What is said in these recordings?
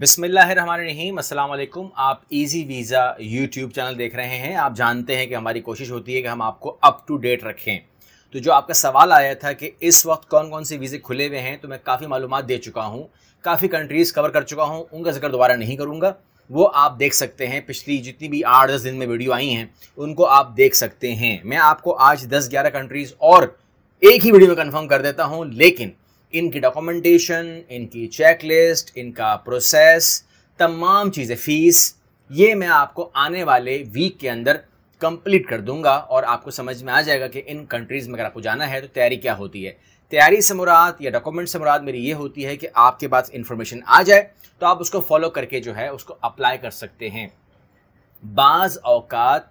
बिसमीम असलकुम आप इजी वीज़ा यूट्यूब चैनल देख रहे हैं आप जानते हैं कि हमारी कोशिश होती है कि हम आपको अप टू डेट रखें तो जो आपका सवाल आया था कि इस वक्त कौन कौन से वीज़े खुले हुए हैं तो मैं काफ़ी मालूम दे चुका हूँ काफ़ी कंट्रीज़ कवर कर चुका हूँ उनका जिक्र दोबारा नहीं करूँगा वो आप देख सकते हैं पिछली जितनी भी आठ दस दिन में वीडियो आई हैं उनको आप देख सकते हैं मैं आपको आज दस ग्यारह कंट्रीज़ और एक ही वीडियो में कन्फर्म कर देता हूँ लेकिन इनकी डॉक्यूमेंटेशन इनकी चेकलिस्ट इनका प्रोसेस तमाम चीज़ें फीस ये मैं आपको आने वाले वीक के अंदर कंप्लीट कर दूंगा और आपको समझ में आ जाएगा कि इन कंट्रीज़ में अगर आपको जाना है तो तैयारी क्या होती है तैयारी से मुराद या डॉक्यूमेंट से मुराद मेरी ये होती है कि आपके पास इन्फॉर्मेशन आ जाए तो आप उसको फॉलो करके जो है उसको अप्लाई कर सकते हैं बाज़ अवकात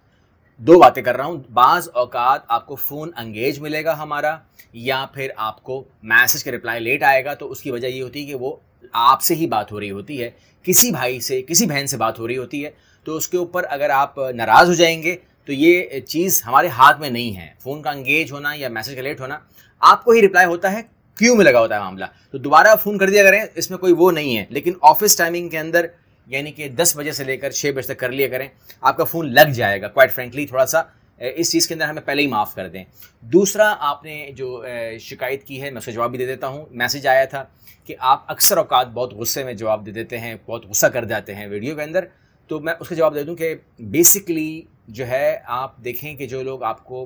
दो बातें कर रहा हूँ बाज़ औकात आपको फ़ोन अंगेज मिलेगा हमारा या फिर आपको मैसेज का रिप्लाई लेट आएगा तो उसकी वजह ये होती है कि वो आपसे ही बात हो रही होती है किसी भाई से किसी बहन से बात हो रही होती है तो उसके ऊपर अगर आप नाराज़ हो जाएंगे तो ये चीज़ हमारे हाथ में नहीं है फ़ोन का अंगेज होना या मैसेज का लेट होना आपको ही रिप्लाई होता है क्यों में लगा होता है मामला तो दोबारा फ़ोन कर दिया करें इसमें कोई वो नहीं है लेकिन ऑफिस टाइमिंग के अंदर यानी कि दस बजे से लेकर छः बजे तक कर लिया करें आपका फ़ोन लग जाएगा क्वाइट फ्रेंकली थोड़ा सा इस चीज़ के अंदर हमें पहले ही माफ़ कर दें दूसरा आपने जो शिकायत की है मैं उसका जवाब भी दे देता हूँ मैसेज आया था कि आप अक्सर अवकात बहुत गुस्से में जवाब दे देते हैं बहुत गुस्सा कर जाते हैं वीडियो के अंदर तो मैं उसका जवाब दे दूँ कि बेसिकली जो है आप देखें कि जो लोग आपको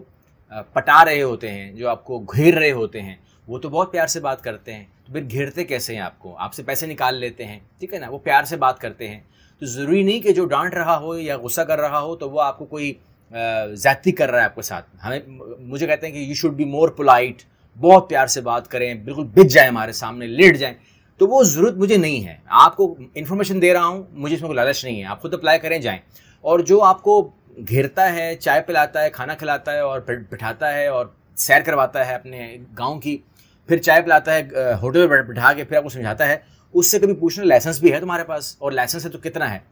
पटा रहे होते हैं जो आपको घेर रहे होते हैं वो तो बहुत प्यार से बात करते हैं तो फिर घेरते कैसे हैं आपको आपसे पैसे निकाल लेते हैं ठीक है ना वो प्यार से बात करते हैं तो ज़रूरी नहीं कि जो डांट रहा हो या गुस्सा कर रहा हो तो वो आपको कोई ज़्यादती कर रहा है आपके साथ हमें मुझे कहते हैं कि you should be more polite बहुत प्यार से बात करें बिल्कुल बिज जाए हमारे सामने लेट जाएँ तो वो ज़रूरत मुझे नहीं है आपको इन्फॉर्मेशन दे रहा हूँ मुझे इसमें कोई लालच नहीं है आप खुद अप्लाई करें जाएँ और जो आपको घेरता है चाय पिलाता है खाना खिलाता है और बिठाता है और सैर करवाता है अपने गाँव की फिर चाय पिलाता है होटल में बैठा के फिर आपको समझाता है उससे कभी पूछना लाइसेंस भी है तुम्हारे पास और लाइसेंस है तो कितना है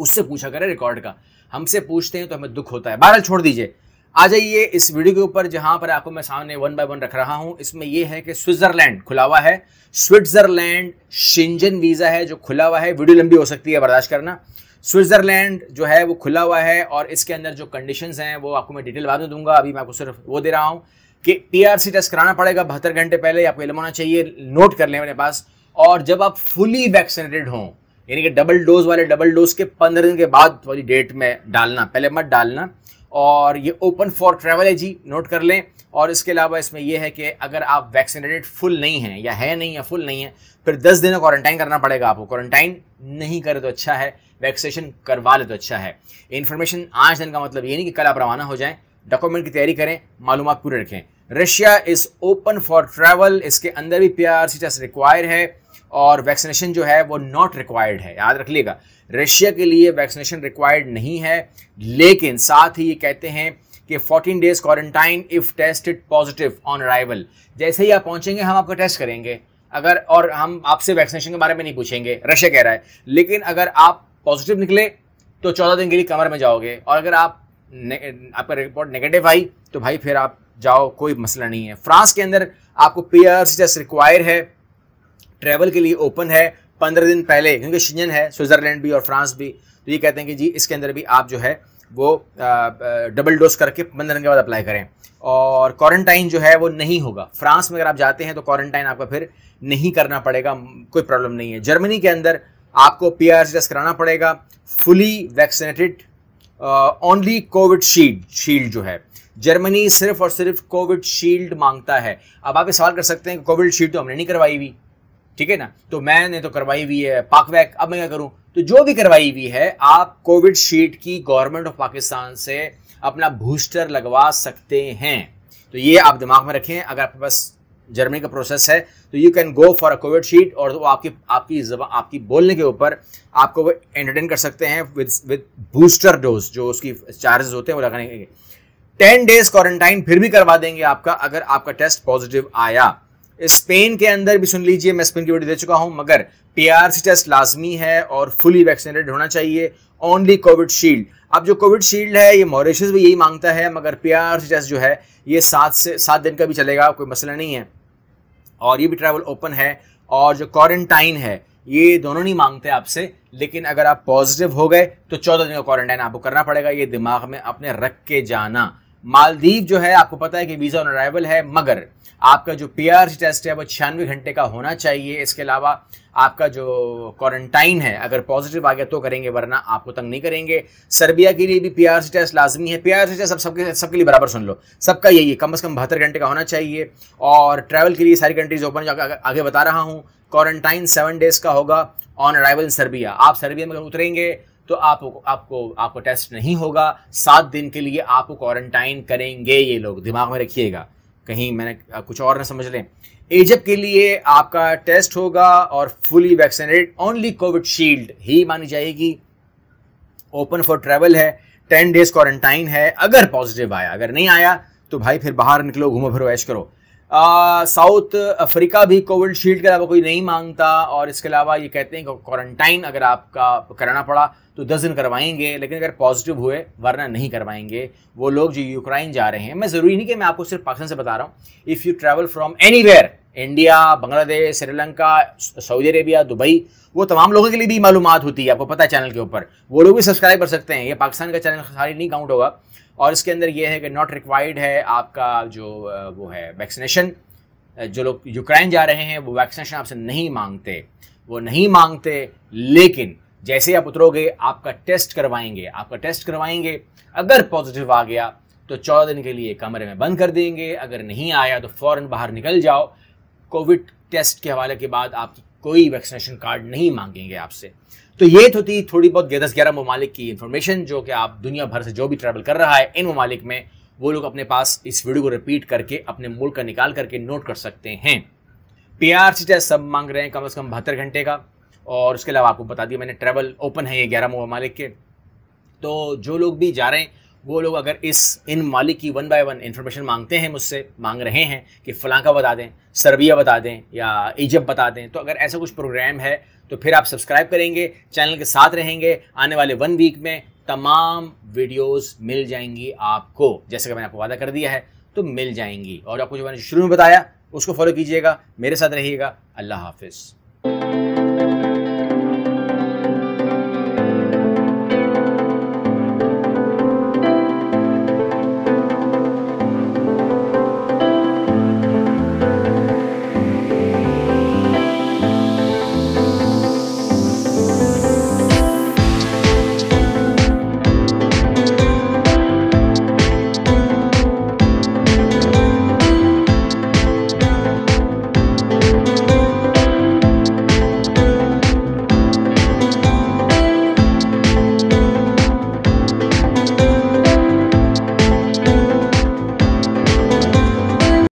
उससे पूछा करें रिकॉर्ड का हमसे पूछते हैं तो हमें दुख होता है बहरहाल छोड़ दीजिए आ जाइए इस वीडियो के ऊपर जहां पर आपको मैं सामने वन बाय वन रख रहा हूं इसमें यह है कि स्विट्जरलैंड खुला हुआ है स्विट्जरलैंड शिंजन वीज़ा है जो खुला हुआ है वीडियो लंबी हो सकती है बर्दाश्त करना स्विट्जरलैंड जो है वो खुला हुआ है और इसके अंदर जो कंडीशंस हैं वो आपको मैं डिटेल बाद में दूंगा अभी मैं आपको सिर्फ वो दे रहा हूँ कि पीआरसी टेस्ट कराना पड़ेगा बहत्तर घंटे पहले आपको इलम होना चाहिए नोट कर लें मेरे पास और जब आप फुली वैक्सीनेटेड हों यानी कि डबल डोज वाले डबल डोज के पंद्रह दिन के बाद वाली डेट में डालना पहले मत डालना और ये ओपन फॉर ट्रैवल है जी नोट कर लें और इसके अलावा इसमें यह है कि अगर आप वैक्सीनेटेड फुल नहीं हैं या है नहीं या फुल नहीं है फिर दस दिन क्वारंटाइन करना पड़ेगा आपको क्वारंटाइन नहीं करे तो अच्छा है वैक्सीनेशन करवा ले तो अच्छा है इन्फॉर्मेशन आज दिन का मतलब ये नहीं कि कल आप रवाना हो जाएं डॉक्यूमेंट की तैयारी करें मालूम पूरे रखें Russia is open for travel इसके अंदर भी P R C test require है और वैक्सीनेशन जो है वो नॉट रिक्वायर्ड है याद रख लीजिएगा रशिया के लिए वैक्सीनेशन रिक्वायर्ड नहीं है लेकिन साथ ही ये कहते हैं कि 14 days quarantine if tested positive on arrival जैसे ही आप पहुंचेंगे हम आपको टेस्ट करेंगे अगर और हम आपसे वैक्सीनेशन के बारे में नहीं पूछेंगे रशिया कह रहा है लेकिन अगर आप पॉजिटिव निकले तो चौदह दिन के लिए कमर में जाओगे और अगर आप आपका रिपोर्ट नेगेटिव आई तो भाई फिर आप जाओ कोई मसला नहीं है फ्रांस के अंदर आपको पी सी स्टेटस रिक्वायर है ट्रैवल के लिए ओपन है पंद्रह दिन पहले क्योंकि शिजन है स्विट्ज़रलैंड भी और फ्रांस भी तो ये कहते हैं कि जी इसके अंदर भी आप जो है वो डबल डोज करके पंद्रह दिन के बाद अप्लाई करें और क्वारंटाइन जो है वो नहीं होगा फ्रांस में अगर आप जाते हैं तो क्वारंटाइन आपका फिर नहीं करना पड़ेगा कोई प्रॉब्लम नहीं है जर्मनी के अंदर आपको पी आर कराना पड़ेगा fully vaccinated only Covid shield shield जो है जर्मनी सिर्फ और सिर्फ कोविड शील्ड मांगता है अब आप ये सवाल कर सकते हैं कोविड शील्ड तो हमने नहीं करवाई हुई ठीक है ना तो मैंने तो करवाई हुई है पाकवैक अब मैं क्या करूं तो जो भी करवाई हुई है आप कोविड शील्ड की गवर्नमेंट ऑफ पाकिस्तान से अपना बूस्टर लगवा सकते हैं तो ये आप दिमाग में रखें अगर आपके पास जर्मनी का प्रोसेस है तो you can go for a Covid shield और वो आपकी आपकी आपकी बोलने के ऊपर आपको वो एंटरटेन कर सकते हैं विद विद बूस्टर डोज जो उसकी चार्जेस होते हैं वो लगाने के टेन डेज क्वारंटाइन फिर भी करवा देंगे आपका अगर आपका टेस्ट पॉजिटिव आया स्पेन के अंदर भी सुन लीजिए मैं स्पेन की वीडियो दे चुका हूं मगर पी टेस्ट लाजमी है और फुली वैक्सीनेटेड होना चाहिए ओनली कोविड शील्ड अब जो कोविड शील्ड है ये मॉरिशस भी यही मांगता है मगर पी आर सी टेस्ट जो है ये सात से सात दिन का भी चलेगा कोई मसला नहीं है और ये भी ट्रैवल ओपन है और जो क्वारंटाइन है ये दोनों नहीं मांगते आपसे लेकिन अगर आप पॉजिटिव हो गए तो चौदह दिन का क्वारंटाइन आपको करना पड़ेगा ये दिमाग में अपने रख के जाना मालदीव जो है आपको पता है कि वीज़ा ऑन अराइवल है मगर आपका जो पी टेस्ट है वो छियानवे घंटे का होना चाहिए इसके अलावा आपका जो क्वारंटाइन है अगर पॉजिटिव आ गया तो करेंगे वरना आपको तंग नहीं करेंगे सर्बिया के लिए भी पी टेस्ट लाजमी है पी टेस्ट सब सबके सबके लिए बराबर सुन लो सबका यही है कम से कम बहत्तर घंटे का होना चाहिए और ट्रैवल के लिए सारी कंट्रीज ओपन आगे बता रहा हूँ क्वारंटाइन सेवन डेज का होगा ऑन अराइवल इन सर्बिया आप सर्बिया में उतरेंगे तो आप, आपको आपको टेस्ट नहीं होगा सात दिन के लिए आपको क्वारंटाइन करेंगे ये लोग दिमाग में रखिएगा कहीं मैंने कुछ और ना समझ लें एजप के लिए आपका टेस्ट होगा और fully vaccinated only Covid shield ही मानी जाएगी ओपन फॉर ट्रेवल है टेन डेज क्वारंटाइन है अगर पॉजिटिव आया अगर नहीं आया तो भाई फिर बाहर निकलो घूमो फिर वैश करो साउथ अफ्रीका भी शील्ड के अलावा कोई नहीं मांगता और इसके अलावा ये कहते हैं कि क्वारंटाइन अगर आपका कराना पड़ा तो दस दिन करवाएंगे लेकिन अगर पॉजिटिव हुए वरना नहीं करवाएंगे वो लोग जो यूक्राइन जा रहे हैं मैं ज़रूरी नहीं कि मैं आपको सिर्फ पाकिस्तान से बता रहा हूँ if you travel from any India Bangladesh Sri Lanka Saudi Arabia Dubai वो तमाम लोगों के लिए भी मालूम होती है आपको पता है चैनल के ऊपर वो लोग भी सब्सक्राइब कर सकते हैं ये पाकिस्तान का चैनल खाली नहीं काउंट होगा और इसके अंदर ये है कि नॉट रिक्वायर्ड है आपका जो वो है वैक्सीनेशन जो लोग यूक्रेन जा रहे हैं वो वैक्सीनेशन आपसे नहीं मांगते वो नहीं मांगते लेकिन जैसे आप उतरोगे आपका टेस्ट करवाएंगे आपका टेस्ट करवाएंगे अगर पॉजिटिव आ गया तो चौदह दिन के लिए कमरे में बंद कर देंगे अगर नहीं आया तो फ़ौरन बाहर निकल जाओ कोविड टेस्ट के हवाले के बाद आपकी कोई वैक्सीनेशन कार्ड नहीं मांगेंगे आपसे तो ये तो थी थोड़ी बहुत दस ग्यारह ममालिक की इन्फॉर्मेशन जो कि आप दुनिया भर से जो भी ट्रैवल कर रहा है इन ममालिक में वो लोग अपने पास इस वीडियो को रिपीट करके अपने मुल्क का निकाल करके नोट कर सकते हैं पी टेस्ट सब मांग रहे हैं कम अज़ कम बहत्तर घंटे का और उसके अलावा आपको बता दिया मैंने ट्रैवल ओपन है ये ग्यारह ममालिक के तो जो लोग भी जा रहे हैं वो लोग अगर इस इन मालिक की वन बाय वन इन्फॉर्मेशन मांगते हैं मुझसे मांग रहे हैं कि फ़लांका का बता दें सर्बिया बता दें या इजिप्ट बता दें तो अगर ऐसा कुछ प्रोग्राम है तो फिर आप सब्सक्राइब करेंगे चैनल के साथ रहेंगे आने वाले वन वीक में तमाम वीडियोस मिल जाएंगी आपको जैसे कि मैंने आपको वादा कर दिया है तो मिल जाएंगी और आपको जो मैंने शुरू में बताया उसको फॉलो कीजिएगा मेरे साथ रहिएगा अल्लाह हाफिज़